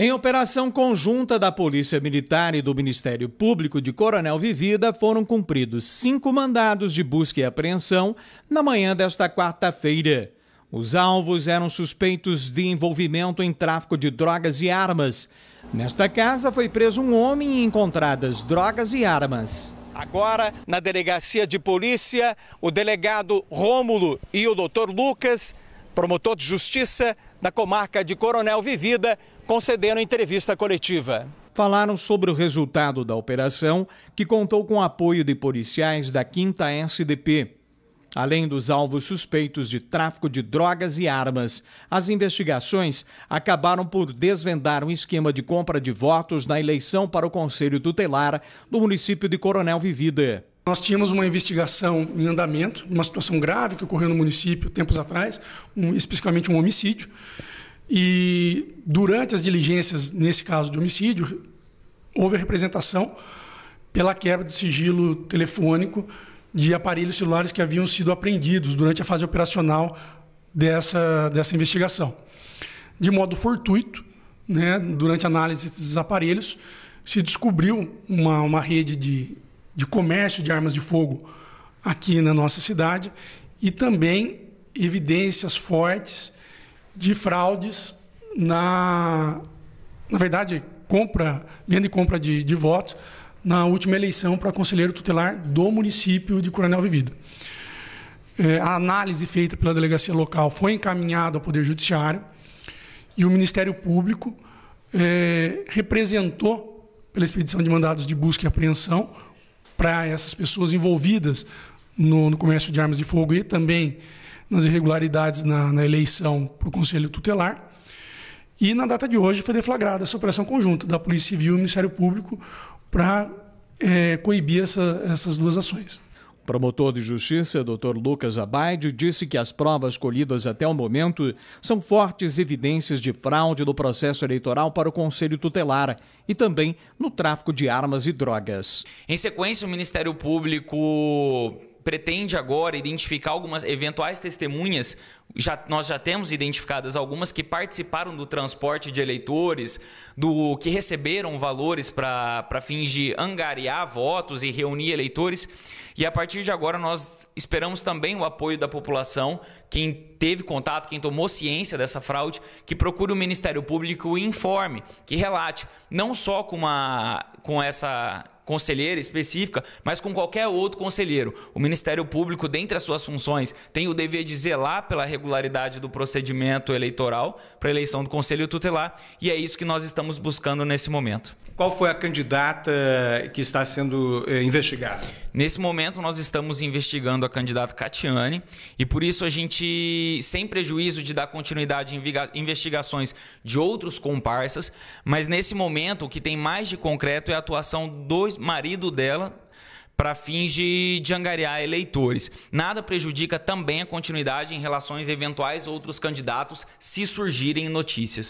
Em operação conjunta da Polícia Militar e do Ministério Público de Coronel Vivida, foram cumpridos cinco mandados de busca e apreensão na manhã desta quarta-feira. Os alvos eram suspeitos de envolvimento em tráfico de drogas e armas. Nesta casa foi preso um homem e encontradas drogas e armas. Agora, na delegacia de polícia, o delegado Rômulo e o doutor Lucas, promotor de justiça da comarca de Coronel Vivida, concederam entrevista coletiva. Falaram sobre o resultado da operação, que contou com apoio de policiais da 5 SDP. Além dos alvos suspeitos de tráfico de drogas e armas, as investigações acabaram por desvendar um esquema de compra de votos na eleição para o Conselho Tutelar do município de Coronel Vivida. Nós tínhamos uma investigação em andamento, uma situação grave que ocorreu no município tempos atrás, um, especificamente um homicídio. E durante as diligências, nesse caso de homicídio, houve a representação pela quebra do sigilo telefônico de aparelhos celulares que haviam sido apreendidos durante a fase operacional dessa, dessa investigação. De modo fortuito, né, durante a análise desses aparelhos, se descobriu uma, uma rede de, de comércio de armas de fogo aqui na nossa cidade e também evidências fortes de fraudes na, na verdade, compra, venda e compra de, de votos na última eleição para conselheiro tutelar do município de Coronel Vivida. É, a análise feita pela delegacia local foi encaminhada ao Poder Judiciário e o Ministério Público é, representou, pela expedição de mandados de busca e apreensão, para essas pessoas envolvidas no, no comércio de armas de fogo e também nas irregularidades na, na eleição para o Conselho Tutelar. E na data de hoje foi deflagrada essa operação conjunta da Polícia Civil e do Ministério Público para é, coibir essa, essas duas ações. O promotor de Justiça, Dr. Lucas Abaide, disse que as provas colhidas até o momento são fortes evidências de fraude no processo eleitoral para o Conselho Tutelar e também no tráfico de armas e drogas. Em sequência, o Ministério Público pretende agora identificar algumas eventuais testemunhas. Já, nós já temos identificadas algumas que participaram do transporte de eleitores, do que receberam valores para fins de angariar votos e reunir eleitores. E a partir de agora nós esperamos também o apoio da população, quem teve contato, quem tomou ciência dessa fraude, que procure o Ministério Público e informe, que relate, não só com, uma, com essa conselheira específica, mas com qualquer outro conselheiro. O Ministério Público, dentre as suas funções, tem o dever de zelar pela regularidade do procedimento eleitoral para a eleição do Conselho Tutelar, e é isso que nós estamos buscando nesse momento. Qual foi a candidata eh, que está sendo eh, investigada? Nesse momento, nós estamos investigando a candidata Catiane e por isso a gente, sem prejuízo de dar continuidade em investigações de outros comparsas, mas nesse momento o que tem mais de concreto é a atuação do marido dela para fins de, de, angariar eleitores. Nada prejudica também a continuidade em relações a eventuais outros candidatos se surgirem notícias.